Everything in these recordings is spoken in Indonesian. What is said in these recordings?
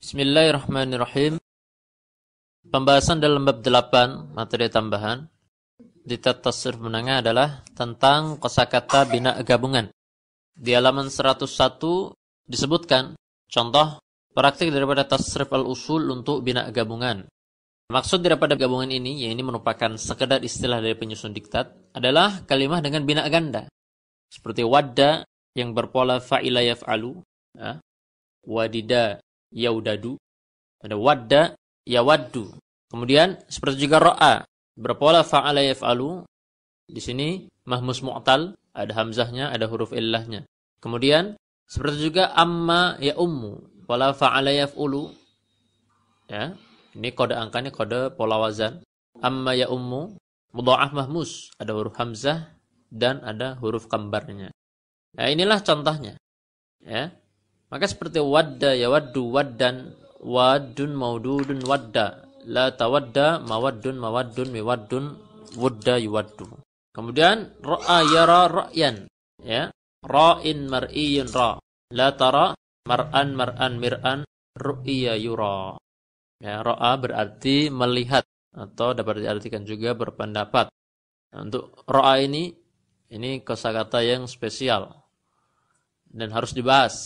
Bismillahirrahmanirrahim. Pembahasan dalam bab 8, materi tambahan di tasrif menengah adalah tentang kosakata bina gabungan. Di halaman 101 disebutkan contoh praktik daripada tasrif al-usul untuk bina gabungan. Maksud daripada gabungan ini, yang ini merupakan sekedar istilah dari penyusun diktat, adalah kalimah dengan bina ganda. Seperti wadda yang berpola fa'ila yaf'alu, ya, wadida yaudadu. Ada wadda, yawaddu. Kemudian seperti juga ra'a. Berpola fa'ala yaf'alu. Di sini mahmus mu'tal, ada hamzahnya, ada huruf illahnya. Kemudian seperti juga amma ya ummu, pola fa'ala yaf'ulu. Ya. Ini kode angkanya kode pola wazan. Amma ya ummu mudha'af mahmus, ada huruf hamzah dan ada huruf kambarnya. Nah, ya, inilah contohnya. Ya. Maka seperti wadda ya waddu waddan wadun maududun wadda la tawadda mawaddun mawaddun miwaddun wadda yuwaddu. Kemudian ra'a yara ra'yan ya ra'in mar'iyun ra la tara mar'an mar'an mir'an ru'ya yura. Ya ra'a berarti melihat atau dapat diartikan juga berpendapat. Untuk roa ini, ini kosakata yang spesial dan harus dibahas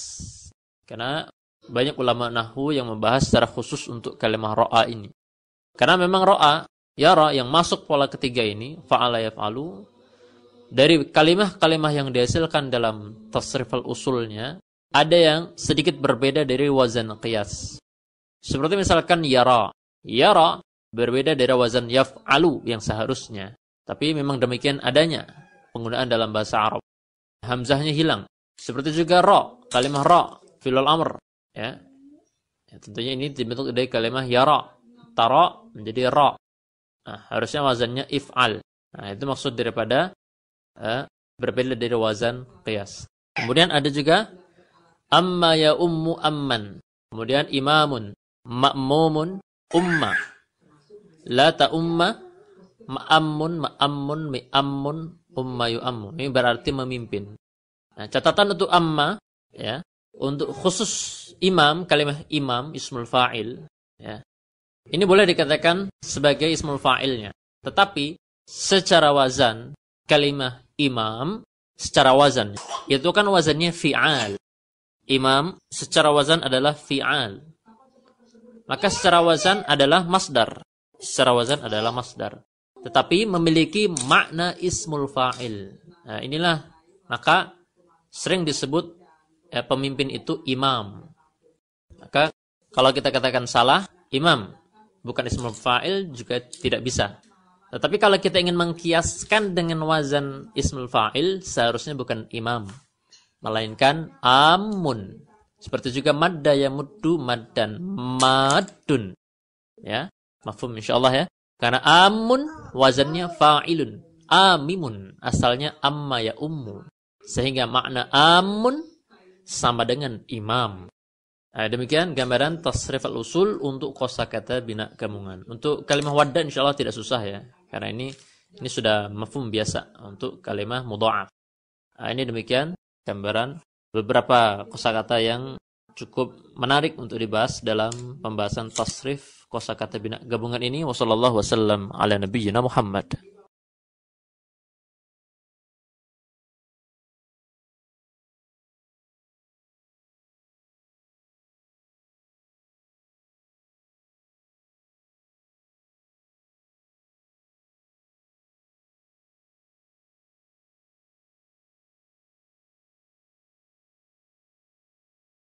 karena banyak ulama nahu yang membahas secara khusus untuk kalimah ro'a ini. Karena memang ro'a, yara yang masuk pola ketiga ini, fa'ala yaf'alu, dari kalimah-kalimah yang dihasilkan dalam tasrif usulnya ada yang sedikit berbeda dari wazan qiyas. Seperti misalkan yara. Yara berbeda dari wazan yaf'alu yang seharusnya. Tapi memang demikian adanya penggunaan dalam bahasa Arab. Hamzahnya hilang. Seperti juga ro kalimah ro filal amr ya. ya tentunya ini dibentuk dari kalimat yara tara menjadi ra nah, harusnya wazannya if'al nah itu maksud daripada eh, berbeda dari wazan qiyas kemudian ada juga amma ya ummu amman kemudian imamun ma'mumun umma la ta umma ma'ammun ma'ammun mi'ammun umma yu'ammu ini berarti memimpin nah catatan untuk amma ya untuk khusus imam kalimat imam ismul fa'il ya. Ini boleh dikatakan sebagai ismul fa'ilnya. Tetapi secara wazan kalimat imam secara wazan itu kan wazannya fi'al. Imam secara wazan adalah fi'al. Maka secara wazan adalah masdar. Secara wazan adalah masdar. Tetapi memiliki makna ismul fa'il. Nah, inilah maka sering disebut ya, pemimpin itu imam. Maka kalau kita katakan salah, imam bukan ismul fa'il juga tidak bisa. Tetapi kalau kita ingin mengkiaskan dengan wazan ismul fa'il seharusnya bukan imam melainkan amun. Seperti juga madda yamuddu maddan madun. Ya, mafhum Allah ya. Karena amun wazannya fa'ilun, amimun asalnya amma ya ummu. Sehingga makna amun sama dengan imam. Nah, demikian gambaran tasrif al-usul untuk kata bina gabungan. Untuk kalimah wadda insya Allah tidak susah ya. Karena ini ini sudah mafum biasa untuk kalimah mudha'af. Nah, ini demikian gambaran beberapa kosakata yang cukup menarik untuk dibahas dalam pembahasan tasrif kosakata bina gabungan ini. Wassalamualaikum warahmatullahi wabarakatuh.